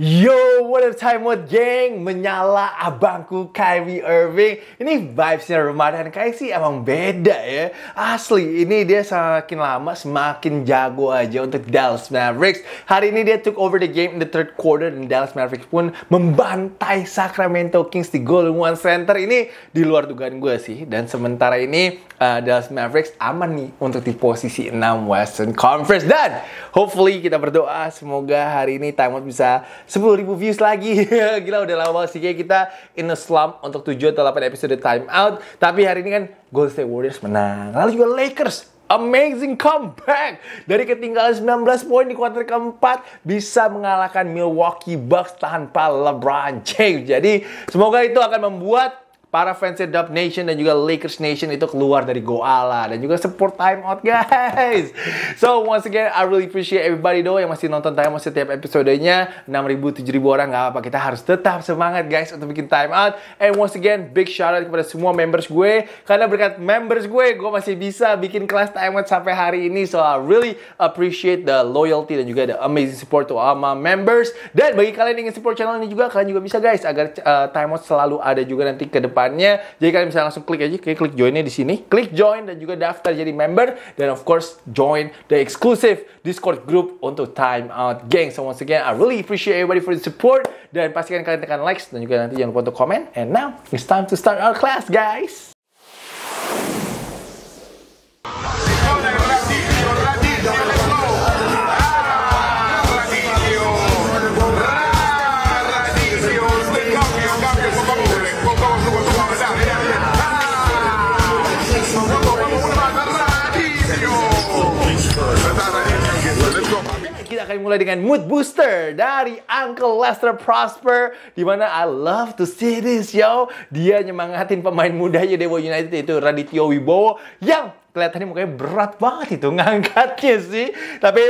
Yo, what up time what geng? Menyala abangku Kyrie Irving. Ini vibesnya Ramadan kayak sih emang beda ya. Asli, ini dia semakin lama semakin jago aja untuk Dallas Mavericks. Hari ini dia took over the game in the third quarter dan Dallas Mavericks pun membantai Sacramento Kings di Golden One Center. Ini di luar dugaan gue sih. Dan sementara ini uh, Dallas Mavericks aman nih untuk di posisi 6 Western Conference dan hopefully kita berdoa semoga hari ini timeout bisa 10.000 views lagi. Gila udah lama banget sih kayak kita in a slump untuk 7 atau 8 episode timeout, tapi hari ini kan Golden State Warriors menang. Lalu juga Lakers amazing comeback dari ketinggalan 19 poin di kuarter keempat bisa mengalahkan Milwaukee Bucks tanpa LeBron James. Jadi semoga itu akan membuat para fansnya Dub Nation dan juga Lakers Nation itu keluar dari Goala dan juga support Timeout guys. So once again I really appreciate everybody though yang masih nonton time setiap episodenya 6000 7000 orang nggak apa kita harus tetap semangat guys untuk bikin Timeout. and once again big shout out kepada semua members gue karena berkat members gue gue masih bisa bikin kelas time sampai hari ini so I really appreciate the loyalty dan juga the amazing support to all my members dan bagi kalian yang ingin support channel ini juga kalian juga bisa guys agar uh, time out selalu ada juga nanti ke depan depannya. Jadi kalian bisa langsung klik aja, klik, klik joinnya di sini. Klik join dan juga daftar jadi member. Dan of course, join the exclusive Discord group untuk Time Out Gang. So once again, I really appreciate everybody for the support. Dan pastikan kalian tekan like dan juga nanti jangan lupa untuk komen. And now, it's time to start our class, guys! mulai dengan Mood Booster dari Uncle Lester Prosper di mana I love to see this yo. Dia nyemangatin pemain mudanya Dewa United itu Radityo Wibowo yang kelihatannya mukanya berat banget itu ngangkatnya sih. Tapi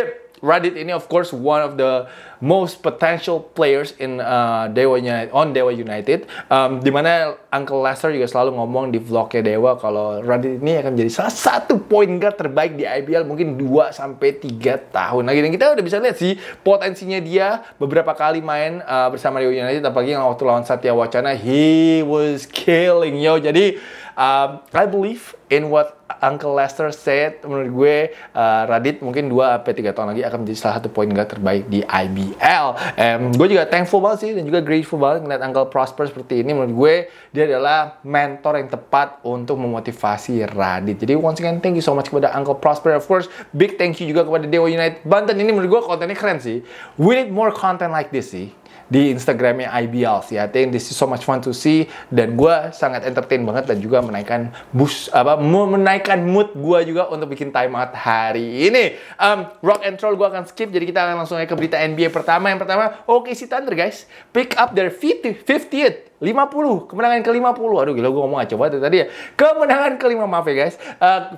Radit ini of course one of the most potential players in uh, Dewa United, on Dewa United. Um, dimana Uncle Lester juga selalu ngomong di vlognya Dewa kalau Radit ini akan menjadi salah satu point guard terbaik di IBL mungkin 2 sampai 3 tahun lagi. Nah, Dan kita udah bisa lihat sih potensinya dia beberapa kali main uh, bersama Dewa United apalagi yang waktu lawan Satya Wacana he was killing yo. Jadi uh, I believe in what Uncle Lester said menurut gue uh, Radit mungkin 2 sampai 3 tahun lagi akan menjadi salah satu point guard terbaik di IBL. L, Um, gue juga thankful banget sih dan juga grateful banget ngeliat Uncle Prosper seperti ini. Menurut gue dia adalah mentor yang tepat untuk memotivasi Radit. Jadi once again thank you so much kepada Uncle Prosper. Of course, big thank you juga kepada Dewa United Banten. Ini menurut gue kontennya keren sih. We need more content like this sih di Instagramnya IBLs ya. I think this is so much fun to see dan gue sangat entertain banget dan juga menaikkan bus apa menaikkan mood gue juga untuk bikin time out hari ini. Um, rock and roll gue akan skip jadi kita akan langsung aja ke berita NBA pertama. Yang pertama, oke si Thunder guys pick up their 50th 50 kemenangan ke-50. Aduh gila gue ngomong aja coba tadi ya. Kemenangan ke-5 maaf ya guys. Uh,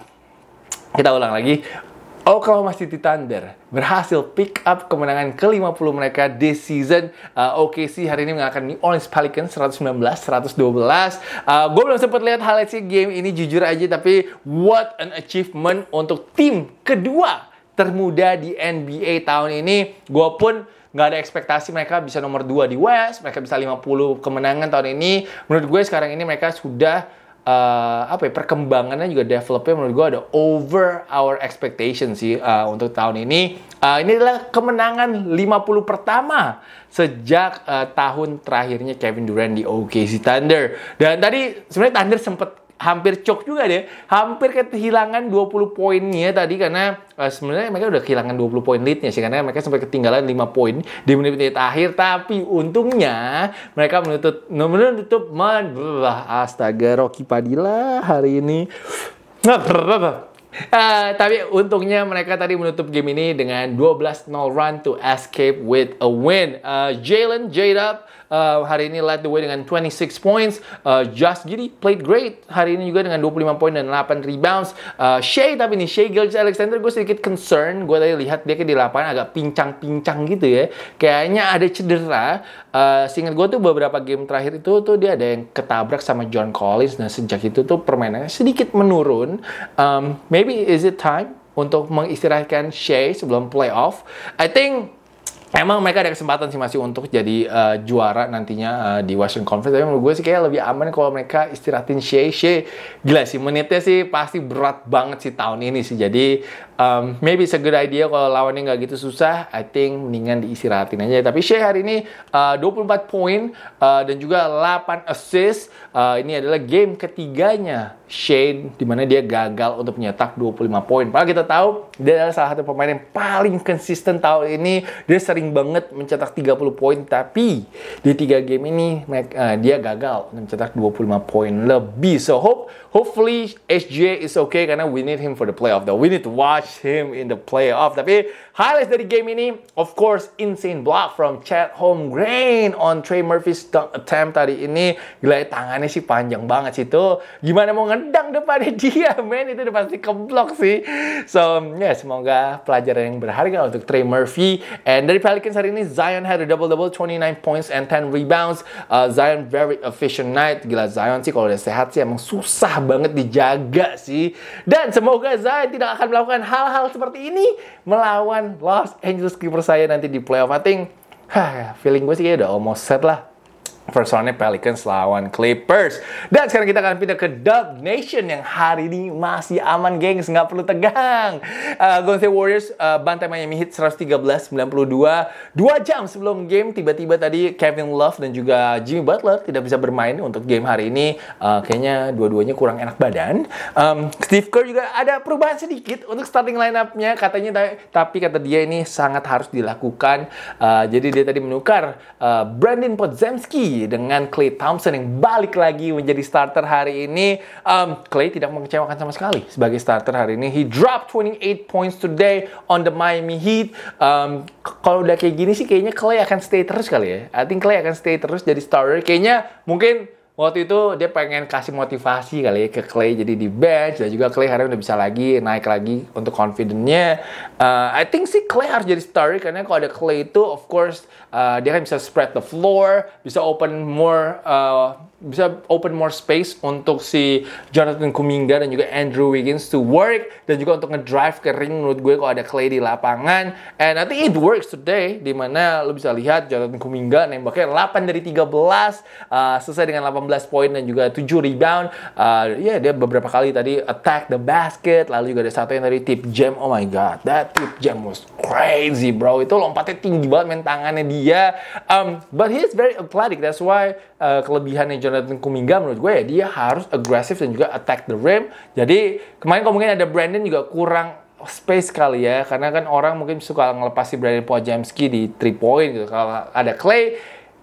kita ulang lagi Oklahoma City Thunder berhasil pick up kemenangan ke-50 mereka di season. Uh, OKC hari ini mengalahkan New Orleans Pelicans 119-112. Uh, gue belum sempat lihat highlight sih game ini jujur aja, tapi what an achievement untuk tim kedua termuda di NBA tahun ini. Gue pun nggak ada ekspektasi mereka bisa nomor 2 di West, mereka bisa 50 kemenangan tahun ini. Menurut gue sekarang ini mereka sudah uh, apa ya perkembangannya juga developnya menurut gue ada over our expectation sih uh, untuk tahun ini. Uh, ini adalah kemenangan 50 pertama sejak uh, tahun terakhirnya Kevin Durant di OKC Thunder. Dan tadi sebenarnya Thunder sempat hampir cok juga deh. Hampir kehilangan 20 poinnya tadi karena uh, sebenarnya mereka udah kehilangan 20 poin leadnya sih karena mereka sampai ketinggalan 5 poin di menit-menit akhir tapi untungnya mereka menutup menutup men astaga Rocky Padilla hari ini nah, Uh, tapi untungnya mereka tadi menutup game ini dengan 12-0 run to escape with a win. Uh, Jalen Jadab uh, hari ini led the way dengan 26 points. Uh, Josh Giddy played great hari ini juga dengan 25 poin dan 8 rebounds. Uh, Shea tapi nih Shea Gilch Alexander gue sedikit concern. Gue tadi lihat dia ke di lapangan agak pincang-pincang gitu ya. Kayaknya ada cedera. Uh, seingat gue tuh beberapa game terakhir itu tuh dia ada yang ketabrak sama John Collins. Nah sejak itu tuh permainannya sedikit menurun. Um, maybe is it time untuk mengistirahatkan Shea sebelum playoff. I think Emang mereka ada kesempatan sih masih untuk jadi uh, juara nantinya uh, di Western Conference. Tapi menurut gue sih kayak lebih aman kalau mereka istirahatin Shea. Shea gila sih menitnya sih pasti berat banget sih tahun ini sih. Jadi um, maybe it's a good idea kalau lawannya nggak gitu susah. I think mendingan diistirahatin aja. Tapi Shea hari ini eh, uh, 24 poin uh, dan juga 8 assist. Uh, ini adalah game ketiganya Shane di mana dia gagal untuk menyetak 25 poin. Padahal kita tahu dia adalah salah satu pemain yang paling konsisten tahun ini. Dia sering sering banget mencetak 30 poin tapi di tiga game ini uh, dia gagal mencetak 25 poin lebih. So hope hopefully SJ is okay karena we need him for the playoff though. We need to watch him in the playoff. Tapi highlights dari game ini of course insane block from Chad grain on Trey Murphy's dunk attempt tadi ini. Gila tangannya sih panjang banget sih tuh. Gimana mau ngedang depan dia man itu udah pasti keblok sih. So ya yeah, semoga pelajaran yang berharga untuk Trey Murphy and dari Pelicans hari ini Zion had a double-double 29 points and 10 rebounds. Uh, Zion very efficient night. Gila Zion sih kalau udah sehat sih emang susah banget dijaga sih. Dan semoga Zion tidak akan melakukan hal-hal seperti ini melawan Los Angeles Clippers saya nanti di playoff. I think, huh, feeling gue sih ya udah almost set lah. First roundnya Pelicans lawan Clippers. Dan sekarang kita akan pindah ke Dub Nation yang hari ini masih aman gengs, nggak perlu tegang. Uh, Golden State Warriors uh, bantai Miami Heat 113-92. Dua jam sebelum game, tiba-tiba tadi Kevin Love dan juga Jimmy Butler tidak bisa bermain untuk game hari ini. Uh, kayaknya dua-duanya kurang enak badan. Um, Steve Kerr juga ada perubahan sedikit untuk starting lineup-nya. Katanya, tapi kata dia ini sangat harus dilakukan. Uh, jadi dia tadi menukar uh, Brandon Podzemski dengan Clay Thompson yang balik lagi menjadi starter hari ini. Um, Clay tidak mengecewakan sama sekali sebagai starter hari ini. He dropped 28 points today on the Miami Heat. Um, kalau udah kayak gini sih kayaknya Clay akan stay terus kali ya. I think Clay akan stay terus jadi starter. Kayaknya mungkin waktu itu dia pengen kasih motivasi kali ya ke Clay jadi di bench dan juga Clay hari udah bisa lagi naik lagi untuk confidentnya uh, I think sih Clay harus jadi starter karena kalau ada Clay itu of course uh, dia kan bisa spread the floor bisa open more uh, bisa open more space untuk si Jonathan Kuminga dan juga Andrew Wiggins to work dan juga untuk ngedrive ke ring menurut gue kalau ada Clay di lapangan and I think it works today di mana lo bisa lihat Jonathan Kuminga nembaknya 8 dari 13 uh, selesai dengan 18 poin dan juga 7 rebound uh, ya yeah, dia beberapa kali tadi attack the basket lalu juga ada satu yang dari tip jam oh my god that tip jam was crazy bro itu lompatnya tinggi banget main tangannya dia um, but he is very athletic that's why uh, kelebihannya Jonathan Jonathan Kuminga menurut gue ya dia harus agresif dan juga attack the rim. Jadi kemarin kalau mungkin ada Brandon juga kurang space kali ya karena kan orang mungkin suka ngelepasi Brandon Pojamski di 3 point gitu. Kalau ada Clay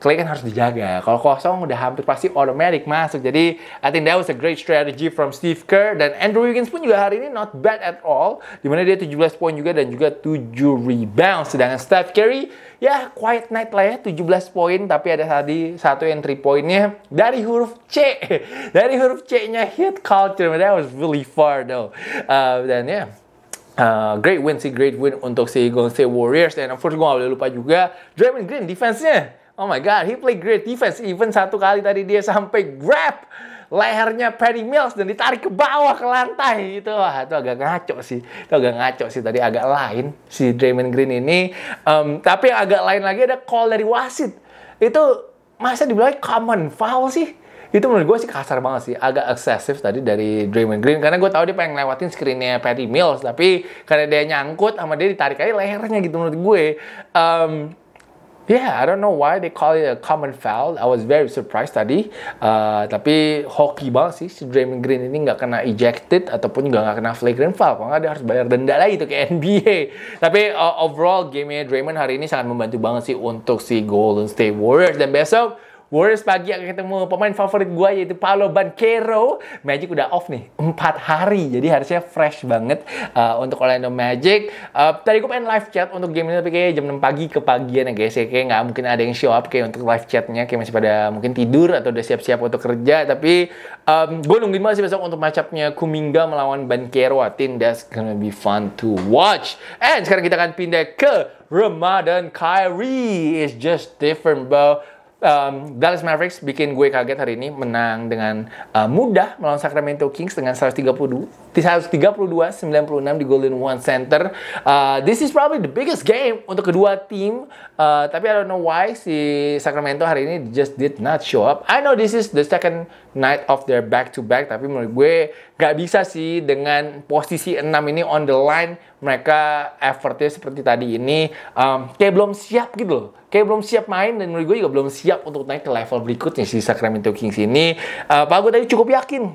Clay kan harus dijaga. Kalau kosong udah hampir pasti automatic masuk. Jadi I think that was a great strategy from Steve Kerr dan Andrew Wiggins pun juga hari ini not bad at all. Dimana dia 17 poin juga dan juga 7 rebound. Sedangkan Steph Curry ya quiet night lah ya 17 poin tapi ada tadi satu entry pointnya poinnya dari huruf C. Dari huruf C-nya hit culture. That was really far though. Uh, dan ya yeah, Uh, great win sih, great win untuk si Golden State Warriors. Dan of course gue gak boleh lupa juga Draymond Green defense-nya Oh my God, he play great defense. Even satu kali tadi dia sampai grab lehernya Perry Mills dan ditarik ke bawah ke lantai itu. Wah, itu agak ngaco sih. Itu agak ngaco sih tadi agak lain si Draymond Green ini. Um, tapi yang agak lain lagi ada call dari wasit. Itu masa dibilang common foul sih? itu menurut gue sih kasar banget sih agak eksesif tadi dari Draymond Green karena gue tahu dia pengen lewatin screennya Perry Mills tapi karena dia nyangkut sama dia ditarik aja lehernya gitu menurut gue um, Yeah, I don't know why they call it a common foul. I was very surprised tadi. Uh, tapi hoki banget sih si Draymond Green ini nggak kena ejected ataupun juga nggak kena flagrant foul. Kalau nggak dia harus bayar denda lagi tuh ke NBA. Tapi uh, overall gamenya Draymond hari ini sangat membantu banget sih untuk si Golden State Warriors dan besok Warriors pagi akan ketemu pemain favorit gue yaitu Paolo Banquero. Magic udah off nih, 4 hari. Jadi harusnya fresh banget uh, untuk Orlando Magic. Uh, tadi gue main live chat untuk game ini tapi kayak jam 6 pagi ke pagian ya guys. Ya, kayak nggak mungkin ada yang show up kayak untuk live chatnya. Kayak masih pada mungkin tidur atau udah siap-siap untuk kerja. Tapi um, gue nungguin banget sih besok untuk matchupnya Kuminga melawan Banquero. I think that's gonna be fun to watch. And sekarang kita akan pindah ke Ramadan Kyrie. is just different, bro um, Dallas Mavericks bikin gue kaget hari ini menang dengan uh, mudah melawan Sacramento Kings dengan 132 132-96 di Golden One Center. Uh, this is probably the biggest game untuk kedua tim. Uh, tapi I don't know why si Sacramento hari ini just did not show up. I know this is the second night of their back to back tapi menurut gue gak bisa sih dengan posisi 6 ini on the line mereka effortnya seperti tadi ini um, kayak belum siap gitu loh kayak belum siap main dan menurut gue juga belum siap untuk naik ke level berikutnya si Sacramento Kings ini. Uh, Pak gue tadi cukup yakin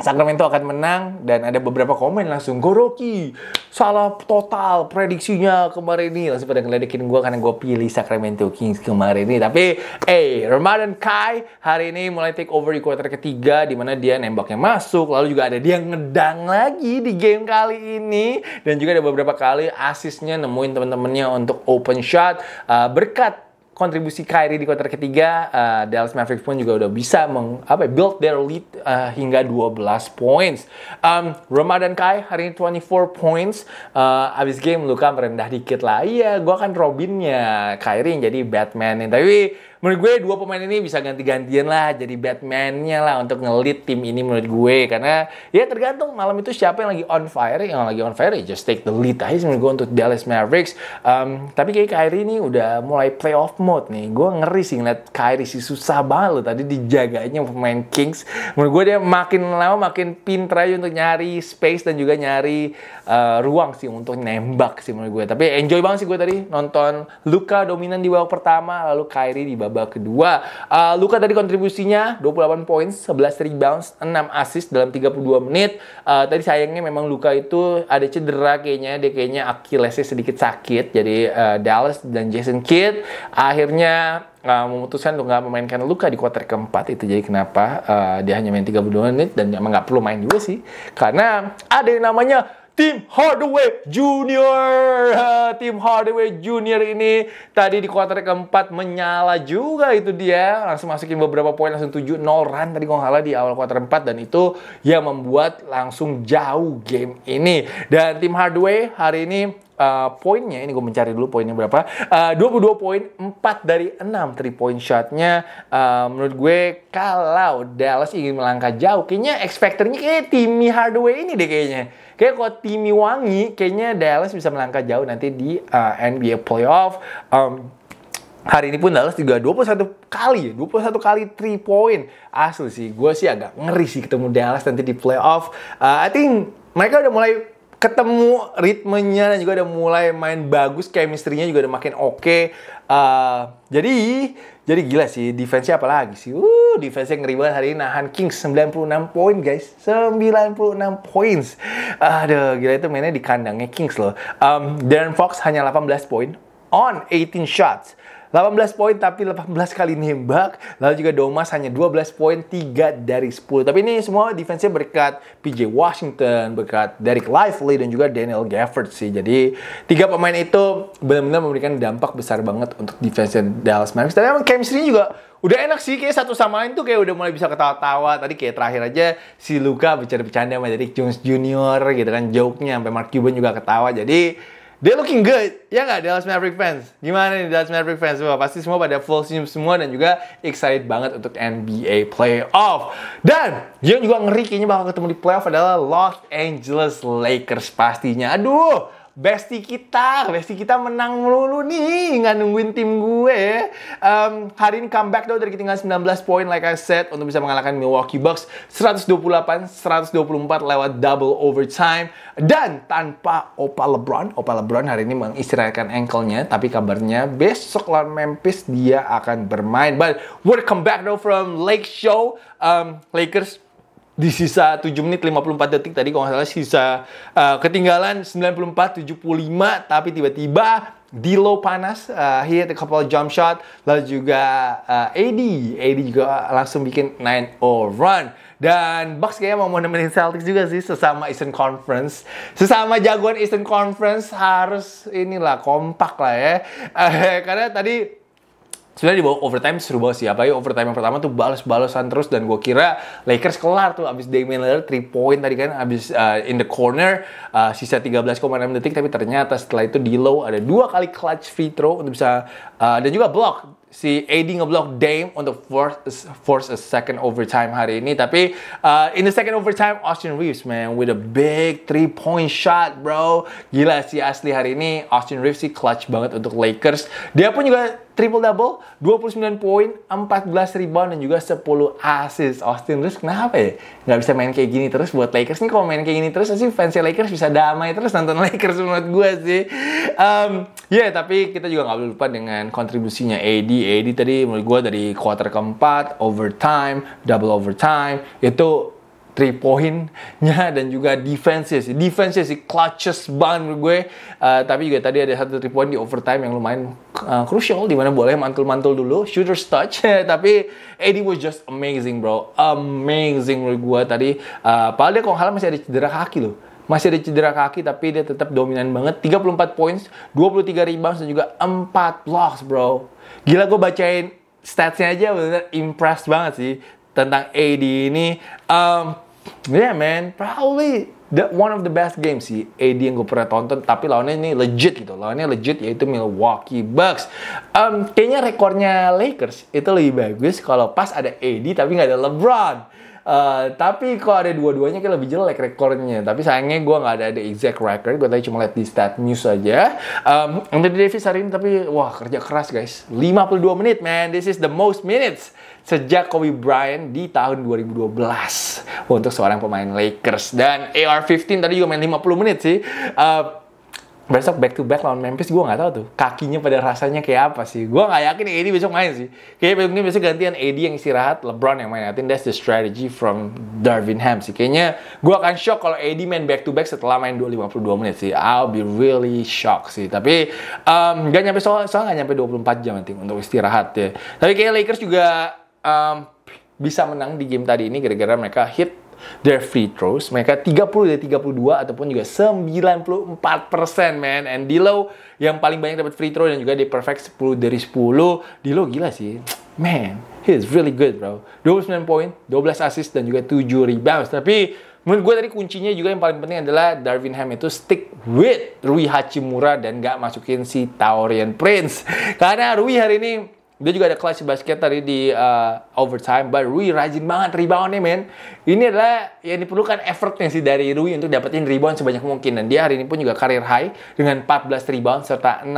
Sacramento akan menang dan ada beberapa komen langsung Goroki salah total prediksinya kemarin ini langsung pada ngeledekin gue karena gue pilih Sacramento Kings kemarin ini tapi eh hey, Ramadan Kai hari ini mulai take over di quarter ketiga di mana dia nembaknya masuk lalu juga ada dia ngedang lagi di game kali ini dan juga ada beberapa kali asisnya nemuin teman-temannya untuk open shot uh, berkat kontribusi Kyrie di kuarter ketiga, uh, Dallas Mavericks pun juga udah bisa meng, apa, ya, build their lead uh, hingga 12 points. Um, Ramadan Kai hari ini 24 points. Uh, abis game Luka merendah dikit lah. Iya, gue akan Robinnya. Kyrie yang jadi Batman. Tapi menurut gue dua pemain ini bisa ganti-gantian lah jadi Batman-nya lah untuk ngelit tim ini menurut gue karena ya tergantung malam itu siapa yang lagi on fire yang lagi on fire ya just take the lead aja menurut gue untuk Dallas Mavericks um, tapi kayak Kyrie ini udah mulai playoff mode nih gue ngeri sih ngeliat Kyrie sih susah banget loh tadi dijaganya pemain Kings menurut gue dia makin lama makin pinter aja untuk nyari space dan juga nyari uh, ruang sih untuk nembak sih menurut gue tapi enjoy banget sih gue tadi nonton Luka dominan di babak pertama lalu Kyrie di babak babak kedua. Uh, Luka tadi kontribusinya 28 poin, 11 rebounds, 6 assist dalam 32 menit. Uh, tadi sayangnya memang Luka itu ada cedera kayaknya, dia kayaknya Achillesnya sedikit sakit. Jadi uh, Dallas dan Jason Kidd akhirnya uh, memutuskan untuk nggak memainkan Luka di kuarter keempat itu jadi kenapa uh, dia hanya main 32 menit dan emang nggak perlu main juga sih karena ada yang namanya Tim Hardaway Junior. Tim Hardaway Junior ini tadi di kuarter keempat menyala juga itu dia. Langsung masukin beberapa poin langsung 7-0 run tadi kalau di awal kuarter 4 dan itu yang membuat langsung jauh game ini. Dan tim Hardaway hari ini uh, poinnya ini gue mencari dulu poinnya berapa. Eh, uh, 22 poin, 4 dari 6 3 point shotnya. Uh, menurut gue kalau Dallas ingin melangkah jauh, kayaknya expecternya kayak Timmy Hardaway ini deh kayaknya Kayak kalau timi wangi, kayaknya Dallas bisa melangkah jauh nanti di uh, NBA playoff. Um, Hari ini pun Dallas juga 21 kali, 21 kali 3 point. Asli sih, gue sih agak ngeri sih ketemu Dallas nanti di playoff. Uh, I think mereka udah mulai ketemu ritmenya dan juga udah mulai main bagus, chemistry-nya juga udah makin oke. Okay. Uh, eh, jadi jadi gila sih defense-nya apa lagi sih? Uh, defense-nya ngeri banget hari ini nahan Kings 96 poin guys. 96 points. Aduh, gila itu mainnya di kandangnya Kings loh. Um, Darren Fox hanya 18 poin on 18 shots. 18 poin tapi 18 kali nembak. Lalu juga Domas hanya 12 poin, 3 dari 10. Tapi ini semua defense-nya berkat PJ Washington, berkat Derek Lively, dan juga Daniel Gafford sih. Jadi tiga pemain itu benar-benar memberikan dampak besar banget untuk defense Dallas Mavericks. Tapi emang chemistry juga udah enak sih kayak satu sama lain tuh kayak udah mulai bisa ketawa-tawa tadi kayak terakhir aja si Luka bicara bercanda sama Derek Jones Junior gitu kan joke-nya sampai Mark Cuban juga ketawa jadi They looking good, ya nggak Dallas Maverick fans? Gimana nih Dallas Maverick fans? Semua pasti semua pada full senyum semua dan juga excited banget untuk NBA playoff. Dan yang juga ngeri kayaknya bakal ketemu di playoff adalah Los Angeles Lakers pastinya. Aduh, Besti kita, Besti kita menang melulu nih, nggak nungguin tim gue. Um, hari ini comeback dong dari ketinggalan 19 poin, like I said, untuk bisa mengalahkan Milwaukee Bucks 128-124 lewat double overtime. Dan tanpa Opa LeBron, Opa LeBron hari ini mengistirahatkan ankle-nya, tapi kabarnya besok lawan Memphis dia akan bermain. But we're comeback back though from Lake Show, um, Lakers di sisa 7 menit 54 detik tadi kalau nggak salah sisa uh, ketinggalan 94 75 tapi tiba-tiba di low panas uh, eh, he hit a couple jump shot lalu juga uh, eh, AD AD juga langsung bikin 9-0 run dan Bucks kayaknya mau nemenin Celtics juga sih sesama Eastern Conference sesama jagoan Eastern Conference harus inilah kompak lah ya uh, karena tadi sebenarnya di bawah overtime seru banget sih apalagi overtime yang pertama tuh balas-balasan terus dan gue kira Lakers kelar tuh abis Damian Lillard 3 point tadi kan abis uh, in the corner uh, sisa 13,6 detik tapi ternyata setelah itu di low ada dua kali clutch free throw untuk bisa uh, dan juga block si AD ngeblok Dame untuk force, force a second overtime hari ini. Tapi uh, in the second overtime, Austin Reeves man with a big three point shot bro. Gila si asli hari ini Austin Reeves si clutch banget untuk Lakers. Dia pun juga triple double, 29 poin, 14 rebound dan juga 10 assist. Austin Reeves kenapa ya? Nggak bisa main kayak gini terus buat Lakers nih. Kalau main kayak gini terus sih fans Lakers bisa damai terus nonton Lakers menurut gue sih. Um, ya yeah, tapi kita juga nggak boleh lupa dengan kontribusinya AD 80 tadi menurut gue dari quarter keempat, overtime, double overtime, itu three point-nya dan juga defenses defenses sih clutches banget menurut gue uh, tapi juga tadi ada satu three point di overtime yang lumayan uh, crucial di mana boleh mantul-mantul dulu shooters touch tapi Eddie was just amazing bro amazing menurut gue tadi uh, padahal dia kalau hal masih ada cedera kaki loh masih ada cedera kaki tapi dia tetap dominan banget 34 points 23 rebounds dan juga 4 blocks bro Gila gue bacain statsnya aja bener impressed banget sih tentang AD ini. Um, yeah man, probably the one of the best games sih AD yang gue pernah tonton. Tapi lawannya ini legit gitu, lawannya legit yaitu Milwaukee Bucks. Um, kayaknya rekornya Lakers itu lebih bagus kalau pas ada AD tapi nggak ada LeBron. Uh, tapi kalau ada dua-duanya kayak lebih jelek rekornya. Tapi sayangnya gue nggak ada ada exact record. Gue tadi cuma lihat di stat news aja. Um, Anthony Davis hari ini tapi wah kerja keras guys. 52 menit man. This is the most minutes sejak Kobe Bryant di tahun 2012 untuk seorang pemain Lakers. Dan AR-15 tadi juga main 50 menit sih. Uh, besok back to back lawan Memphis gue nggak tahu tuh kakinya pada rasanya kayak apa sih gue nggak yakin AD besok main sih kayak mungkin besok gantian AD yang istirahat LeBron yang main I think that's the strategy from Darvin Ham sih kayaknya gue akan shock kalau AD main back to back setelah main dua menit sih I'll be really shocked sih tapi um, gak nyampe soal soal gak nyampe 24 jam nanti untuk istirahat ya tapi kayak Lakers juga um, bisa menang di game tadi ini gara-gara mereka hit their free throws. Mereka 30 dari 32 ataupun juga 94% man. And Dilo yang paling banyak dapat free throw dan juga di perfect 10 dari 10. Dilo gila sih. Man, he is really good bro. 29 poin, 12 assist dan juga 7 rebounds. Tapi menurut gue tadi kuncinya juga yang paling penting adalah Darwin Ham itu stick with Rui Hachimura dan gak masukin si Taurian Prince. Karena Rui hari ini dia juga ada kelas basket tadi di uh, overtime. But Rui rajin banget reboundnya, men. Ini adalah yang diperlukan effortnya sih dari Rui untuk dapetin rebound sebanyak mungkin. Dan dia hari ini pun juga karir high dengan 14 rebound serta 16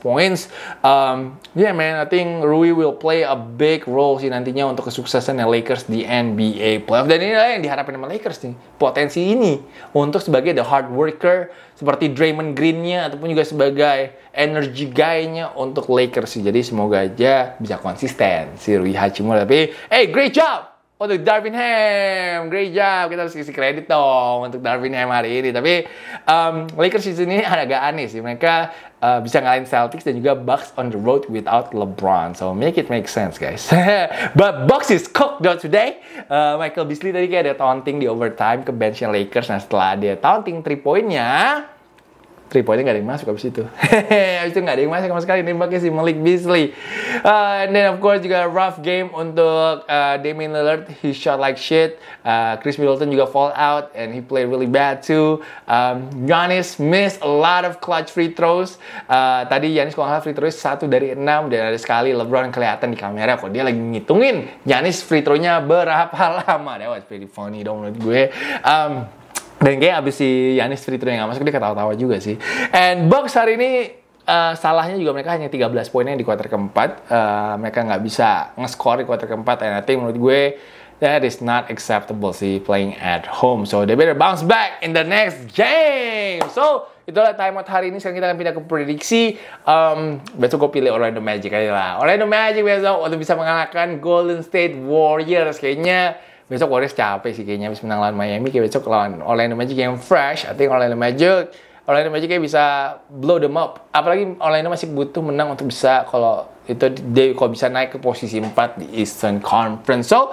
points. Um, yeah, man. I think Rui will play a big role sih nantinya untuk kesuksesan Lakers di NBA playoff. Dan ini adalah yang diharapkan sama Lakers nih. Potensi ini untuk sebagai the hard worker seperti Draymond Green-nya ataupun juga sebagai energy guy-nya untuk Lakers sih. Jadi semoga aja bisa konsisten si Rui Hachimura. Tapi, hey, great job! untuk Darwin Ham. Great job. Kita harus kasih kredit dong untuk Darwin Ham hari ini. Tapi um, Lakers season ini agak aneh sih. Mereka uh, bisa ngalahin Celtics dan juga Bucks on the road without LeBron. So make it make sense guys. But Bucks is cooked though today. Uh, Michael Beasley tadi kayak ada taunting di overtime ke benchnya Lakers. Nah setelah dia taunting 3 poinnya, 3 poinnya nggak ada yang masuk abis itu. abis itu nggak ada yang masuk sama sekali. Nembaknya si Malik Beasley. Uh, and then of course juga rough game untuk uh, Damian Lillard. He shot like shit. Uh, Chris Middleton juga fall out and he played really bad too. Um, Giannis miss a lot of clutch free throws. Uh, tadi Giannis kalau nggak free throws satu dari enam dan ada sekali LeBron kelihatan di kamera kok dia lagi ngitungin Giannis free throw-nya berapa lama. That was pretty funny dong menurut gue. Um, dan kayak abis si Yanis free throw yang gak masuk dia ketawa-tawa juga sih. And box hari ini uh, salahnya juga mereka hanya 13 poinnya di kuarter keempat. Uh, mereka nggak bisa nge-score di kuarter keempat. And I think menurut gue that is not acceptable sih playing at home. So they better bounce back in the next game. So itulah timeout hari ini. Sekarang kita akan pindah ke prediksi. Um, besok gue pilih Orlando Magic aja lah. Orlando Magic besok untuk bisa mengalahkan Golden State Warriors. Kayaknya besok Warriors capek sih kayaknya habis menang lawan Miami kayak besok lawan Orlando Magic yang fresh I think Orlando Magic Orlando Magic kayak bisa blow them up apalagi Orlando masih butuh menang untuk bisa kalau itu dia kalau bisa naik ke posisi 4 di Eastern Conference so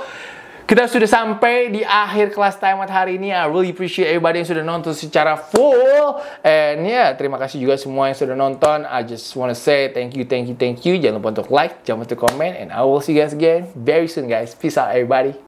kita sudah sampai di akhir kelas time hari ini. I really appreciate everybody yang sudah nonton secara full. And yeah, terima kasih juga semua yang sudah nonton. I just wanna say thank you, thank you, thank you. Jangan lupa untuk like, jangan lupa untuk comment. And I will see you guys again very soon guys. Peace out everybody.